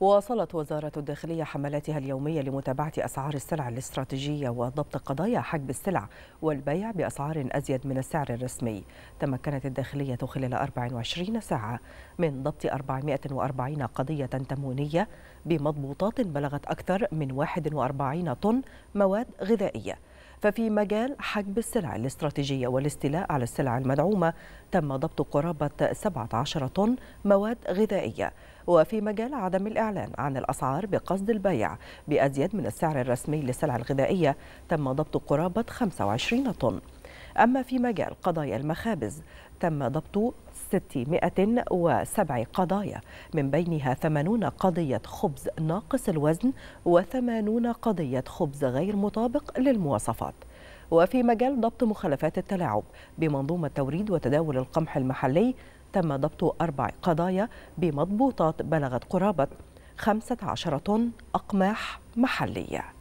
واصلت وزارة الداخلية حملاتها اليومية لمتابعة أسعار السلع الاستراتيجية وضبط قضايا حجب السلع والبيع بأسعار أزيد من السعر الرسمي تمكنت الداخلية خلال 24 ساعة من ضبط 440 قضية تموينية بمضبوطات بلغت أكثر من 41 طن مواد غذائية ففي مجال حجب السلع الاستراتيجية والاستيلاء على السلع المدعومة تم ضبط قرابة 17 طن مواد غذائية وفي مجال عدم الإعلان عن الأسعار بقصد البيع بأزيد من السعر الرسمي للسلع الغذائية تم ضبط قرابة 25 طن أما في مجال قضايا المخابز تم ضبط 607 قضايا من بينها 80 قضية خبز ناقص الوزن و80 قضية خبز غير مطابق للمواصفات وفي مجال ضبط مخالفات التلاعب بمنظومة توريد وتداول القمح المحلي تم ضبط أربع قضايا بمضبوطات بلغت قرابة 15 طن أقماح محليه